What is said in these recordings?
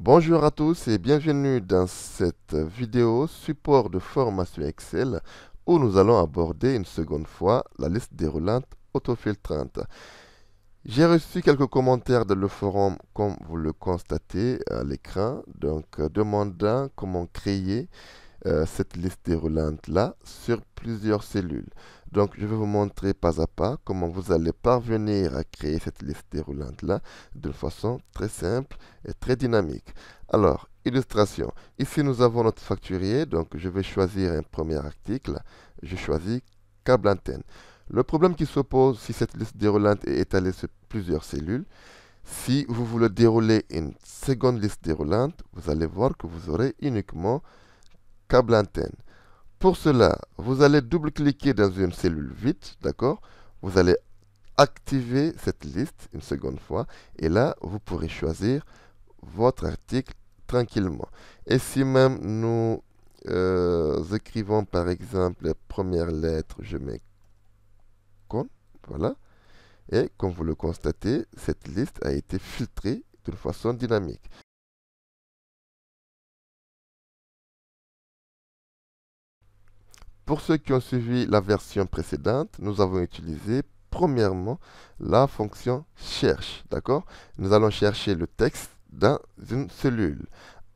Bonjour à tous et bienvenue dans cette vidéo support de formation Excel où nous allons aborder une seconde fois la liste déroulante autofiltrante. J'ai reçu quelques commentaires de le forum comme vous le constatez à l'écran, donc euh, demandant comment créer euh, cette liste déroulante là sur plusieurs cellules. Donc, je vais vous montrer pas à pas comment vous allez parvenir à créer cette liste déroulante-là d'une façon très simple et très dynamique. Alors, illustration. Ici, nous avons notre facturier. Donc, je vais choisir un premier article. Je choisis câble antenne. Le problème qui se pose si cette liste déroulante est étalée sur plusieurs cellules, si vous voulez dérouler une seconde liste déroulante, vous allez voir que vous aurez uniquement câble antenne. Pour cela, vous allez double-cliquer dans une cellule vide, d'accord Vous allez activer cette liste une seconde fois et là, vous pourrez choisir votre article tranquillement. Et si même nous euh, écrivons par exemple première lettre, je mets con, voilà. Et comme vous le constatez, cette liste a été filtrée d'une façon dynamique. Pour ceux qui ont suivi la version précédente, nous avons utilisé premièrement la fonction cherche, d'accord Nous allons chercher le texte dans une cellule.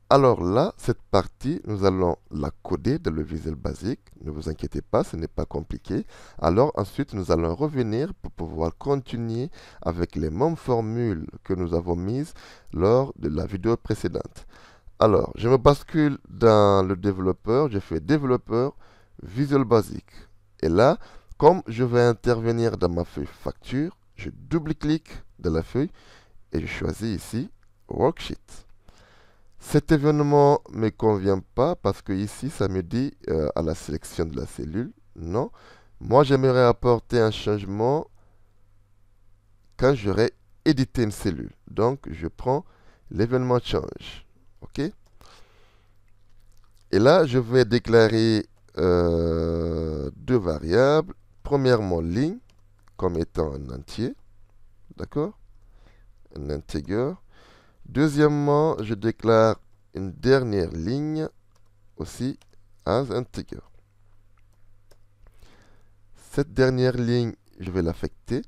Alors là, cette partie, nous allons la coder dans le visuel basique. Ne vous inquiétez pas, ce n'est pas compliqué. Alors ensuite, nous allons revenir pour pouvoir continuer avec les mêmes formules que nous avons mises lors de la vidéo précédente. Alors, je me bascule dans le développeur. Je fais développeur. Visual Basic. Et là, comme je vais intervenir dans ma feuille facture, je double-clique dans la feuille et je choisis ici Worksheet. Cet événement ne me convient pas parce que ici ça me dit euh, à la sélection de la cellule. Non. Moi j'aimerais apporter un changement quand j'aurai édité une cellule. Donc je prends l'événement change. OK Et là je vais déclarer euh, deux variables. Premièrement, ligne comme étant un entier. D'accord Un integer. Deuxièmement, je déclare une dernière ligne aussi as integer. Cette dernière ligne, je vais l'affecter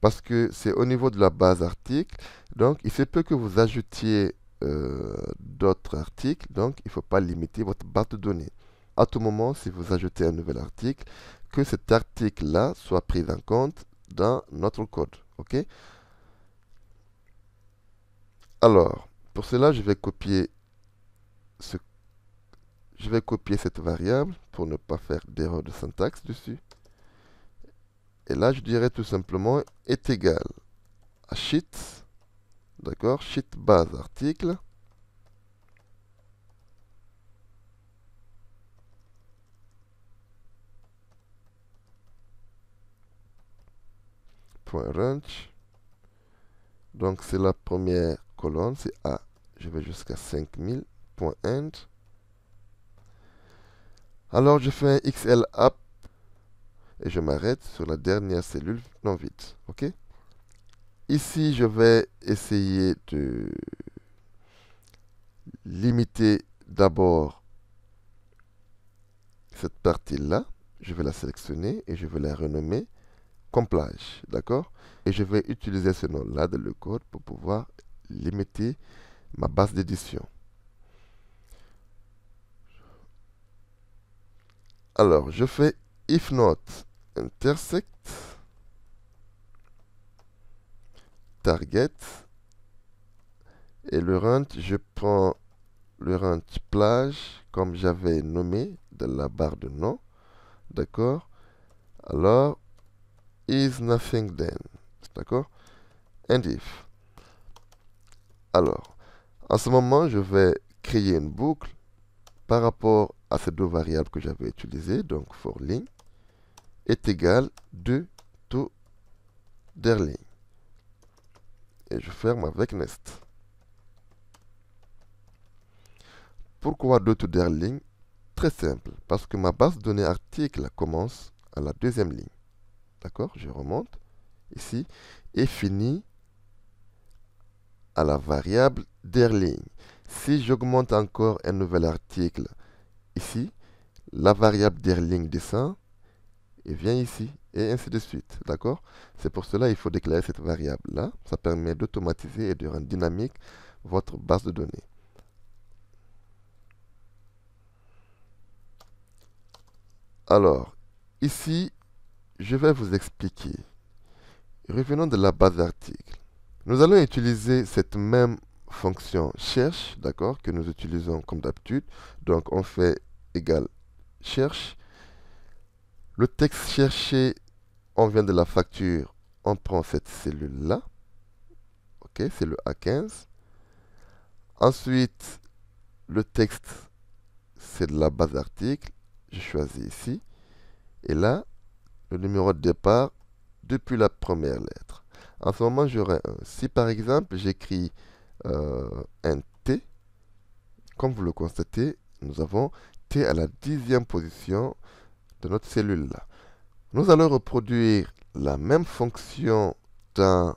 parce que c'est au niveau de la base article. Donc, il se peut que vous ajoutiez euh, d'autres articles. Donc, il ne faut pas limiter votre base de données à tout moment, si vous ajoutez un nouvel article, que cet article-là soit pris en compte dans notre code. OK Alors, pour cela, je vais copier ce je vais copier cette variable pour ne pas faire d'erreur de syntaxe dessus. Et là, je dirais tout simplement est égal à sheet, d'accord, sheet base article, range Donc c'est la première colonne, c'est A. Je vais jusqu'à 5000.end. Alors je fais un XL up et je m'arrête sur la dernière cellule non vide. OK Ici, je vais essayer de limiter d'abord cette partie-là. Je vais la sélectionner et je vais la renommer complage, d'accord Et je vais utiliser ce nom-là dans le code pour pouvoir limiter ma base d'édition. Alors, je fais if not intersect target et le rent, je prends le rent plage comme j'avais nommé dans la barre de nom. D'accord Alors, is nothing then. D'accord And if. Alors, en ce moment, je vais créer une boucle par rapport à ces deux variables que j'avais utilisées, donc for est égal de to Et je ferme avec nest. Pourquoi de to ligne? Très simple, parce que ma base de données article commence à la deuxième ligne. D'accord Je remonte ici et fini à la variable Derling. Si j'augmente encore un nouvel article ici, la variable Derling descend et vient ici et ainsi de suite. D'accord C'est pour cela qu'il faut déclarer cette variable-là. Ça permet d'automatiser et de rendre dynamique votre base de données. Alors, ici, je vais vous expliquer. Revenons de la base d'article. Nous allons utiliser cette même fonction cherche, d'accord, que nous utilisons comme d'habitude. Donc on fait égal cherche. Le texte cherché, on vient de la facture, on prend cette cellule-là. Ok, c'est le A15. Ensuite, le texte, c'est de la base d'article. Je choisis ici. Et là, le numéro de départ depuis la première lettre. En ce moment, j'aurai un. Si par exemple, j'écris euh, un T, comme vous le constatez, nous avons T à la dixième position de notre cellule là. Nous allons reproduire la même fonction dans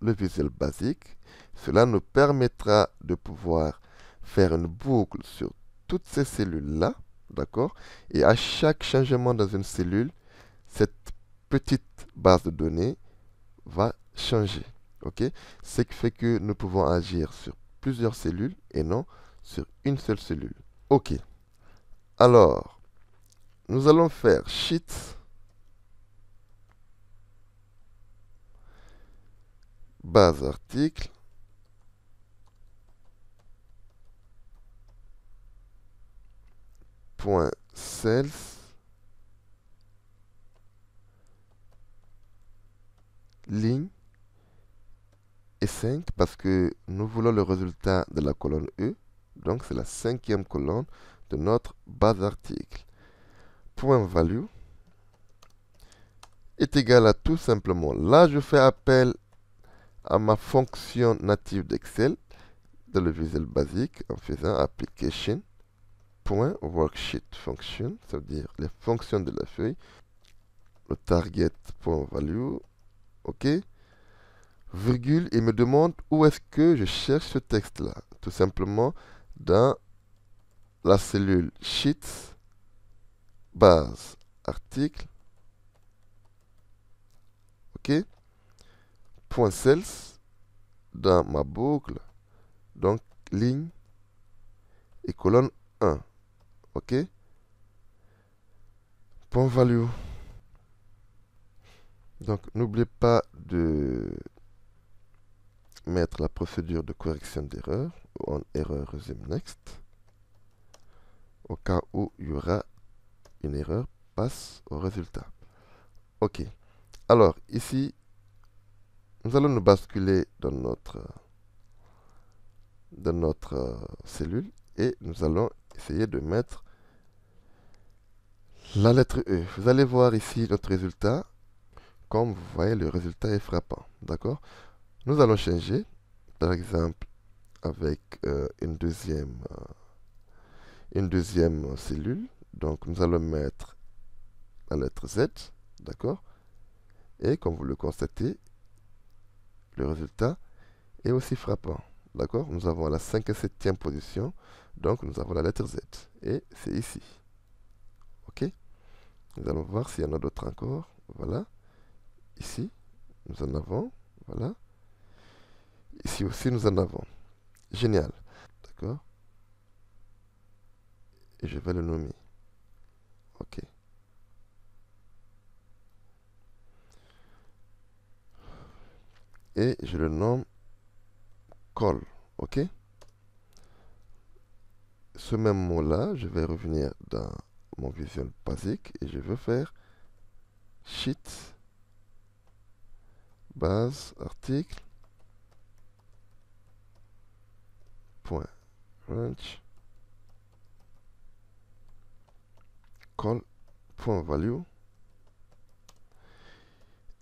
le visuel basique. Cela nous permettra de pouvoir faire une boucle sur toutes ces cellules là, d'accord Et à chaque changement dans une cellule, cette petite base de données va changer. ok Ce qui fait que nous pouvons agir sur plusieurs cellules et non sur une seule cellule. OK. Alors, nous allons faire Sheets. base article point cells Ligne et 5 parce que nous voulons le résultat de la colonne E. Donc c'est la cinquième colonne de notre base article. Point value est égal à tout simplement. Là, je fais appel à ma fonction native d'Excel dans le visuel basique en faisant application worksheet function, ça veut dire les fonctions de la feuille. Le target target.value ok Virgule, il me demande où est-ce que je cherche ce texte-là. Tout simplement dans la cellule Sheets, base, article, ok Point cells, dans ma boucle, donc ligne et colonne 1, ok Point value. Donc n'oubliez pas de mettre la procédure de correction d'erreur en erreur resume next au cas où il y aura une erreur passe au résultat ok alors ici nous allons nous basculer dans notre dans notre euh, cellule et nous allons essayer de mettre la lettre E vous allez voir ici notre résultat comme vous voyez, le résultat est frappant. D'accord Nous allons changer, par exemple, avec euh, une, deuxième, euh, une deuxième cellule. Donc, nous allons mettre la lettre Z. D'accord Et comme vous le constatez, le résultat est aussi frappant. D'accord Nous avons la 5 et 7e position. Donc, nous avons la lettre Z. Et c'est ici. OK Nous allons voir s'il y en a d'autres encore. Voilà. Ici, nous en avons. Voilà. Ici aussi, nous en avons. Génial. D'accord Et je vais le nommer. OK. Et je le nomme call. OK Ce même mot-là, je vais revenir dans mon visuel basique et je veux faire sheet base, article, point, range, point value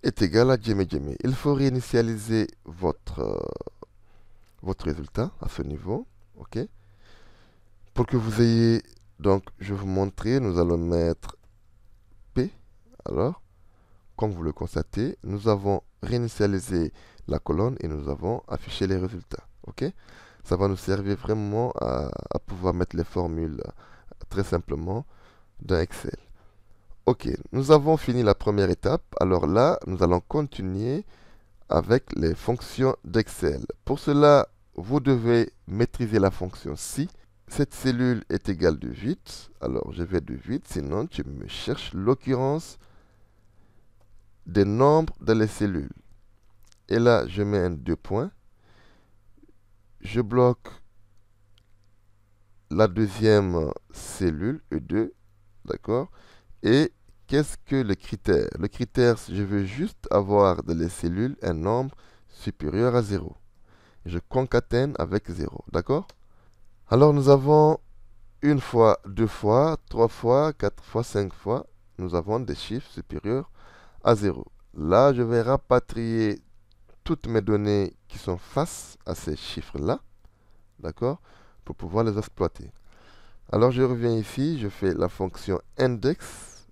est égal à Jimmy Il faut réinitialiser votre, euh, votre résultat à ce niveau. OK Pour que vous ayez... Donc, je vais vous montrer. Nous allons mettre P. Alors, comme vous le constatez, nous avons réinitialiser la colonne et nous avons affiché les résultats. Ok Ça va nous servir vraiment à, pouvoir mettre les formules euh, très simplement dans Excel. Ok, nous avons fini la première étape. Alors là, nous allons continuer avec les fonctions d'Excel. Pour cela, vous devez maîtriser la fonction si. Cette cellule est égale de 8. Alors je vais de 8, sinon tu me cherches l'occurrence des nombres dans les cellules. Et là, je mets un deux points. Je bloque la deuxième cellule, E2, d'accord Et qu'est-ce que le critère Le critère, je veux juste avoir dans les cellules un nombre supérieur à 0. Je concatène avec 0, d'accord Alors, nous avons une fois, deux fois, trois fois, quatre fois, cinq fois, nous avons des chiffres supérieurs à zéro. Là, je vais rapatrier toutes mes données qui sont face à ces chiffres-là, d'accord, pour pouvoir les exploiter. Alors, je reviens ici, je fais la fonction index.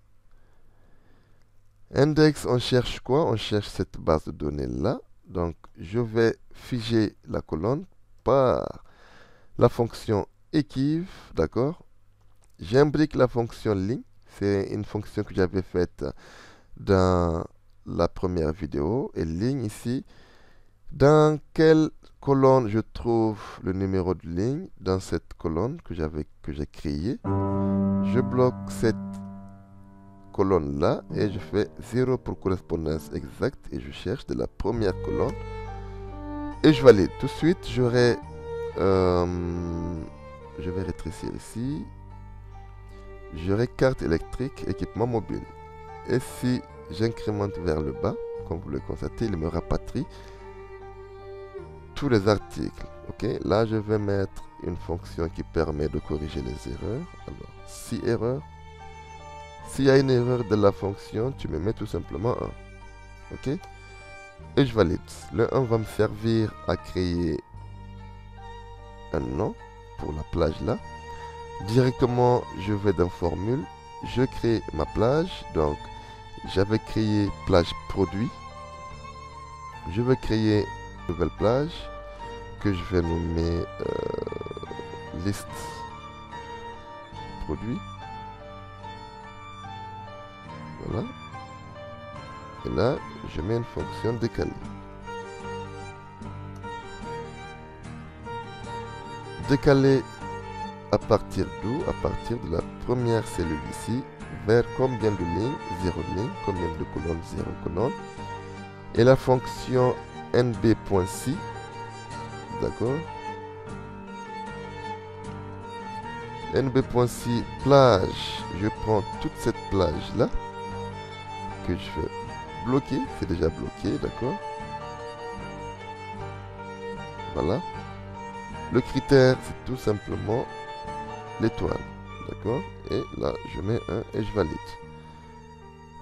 Index, on cherche quoi On cherche cette base de données-là. Donc, je vais figer la colonne par la fonction équive, d'accord J'imbrique la fonction ligne, c'est une fonction que j'avais faite dans la première vidéo et ligne ici. Dans quelle colonne je trouve le numéro de ligne Dans cette colonne que j'avais que j'ai créé Je bloque cette colonne là et je fais 0 pour correspondance exacte et je cherche de la première colonne et je valide. Tout de suite, j'aurai euh, je vais rétrécir ici. J'aurai carte électrique, équipement mobile. Et si j'incrémente vers le bas, comme vous le constatez, il me rapatrie tous les articles. Ok, là je vais mettre une fonction qui permet de corriger les erreurs. Alors, si erreur, s'il y a une erreur de la fonction, tu me mets tout simplement 1. Ok Et je valide. Le 1 va me servir à créer un nom pour la plage là. Directement, je vais dans formule. Je crée ma plage. Donc, j'avais créé plage produit. Je vais créer une nouvelle plage que je vais nommer euh, liste produit. Voilà. Et là, je mets une fonction décaler décaler à partir d'où À partir de la première cellule ici, vers combien de lignes 0 lignes, combien de colonnes 0 colonnes. Et la fonction nb.si, d'accord nb.si plage, je prends toute cette plage là que je vais bloquer, c'est déjà bloqué, d'accord Voilà. Le critère, c'est tout simplement l'étoile. D'accord Et là, je mets un et je valide.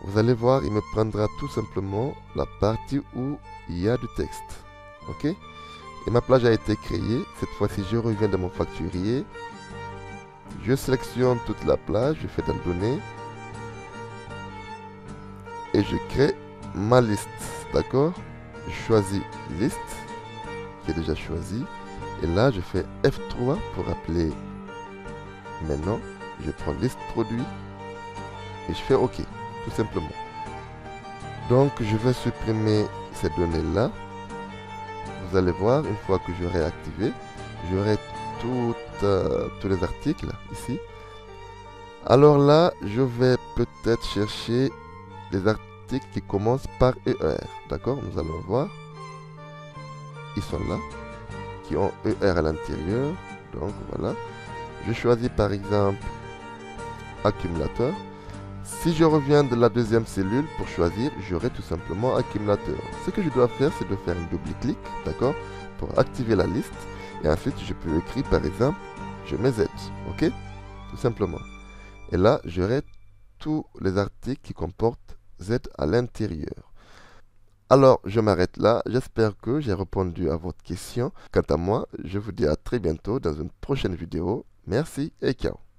Vous allez voir, il me prendra tout simplement la partie où il y a du texte. Ok Et ma plage a été créée. Cette fois-ci, je reviens dans mon facturier. Je sélectionne toute la plage, je fais le donné. Et je crée ma liste. D'accord Je choisis liste, qui est déjà choisi. Et là, je fais F3 pour appeler maintenant je prends liste produit et je fais OK, tout simplement. Donc je vais supprimer ces données-là. Vous allez voir, une fois que j'aurai activé, j'aurai euh, tous les articles ici. Alors là, je vais peut-être chercher des articles qui commencent par ER. D'accord Nous allons voir. Ils sont là. Qui ont ER à l'intérieur. Donc voilà. Je choisis par exemple accumulateur. Si je reviens de la deuxième cellule, pour choisir, j'aurai tout simplement accumulateur. Ce que je dois faire, c'est de faire un double-clic, d'accord Pour activer la liste. Et ensuite, je peux écrire, par exemple, je mets Z, ok Tout simplement. Et là, j'aurai tous les articles qui comportent Z à l'intérieur. Alors, je m'arrête là. J'espère que j'ai répondu à votre question. Quant à moi, je vous dis à très bientôt dans une prochaine vidéo. Merci et ciao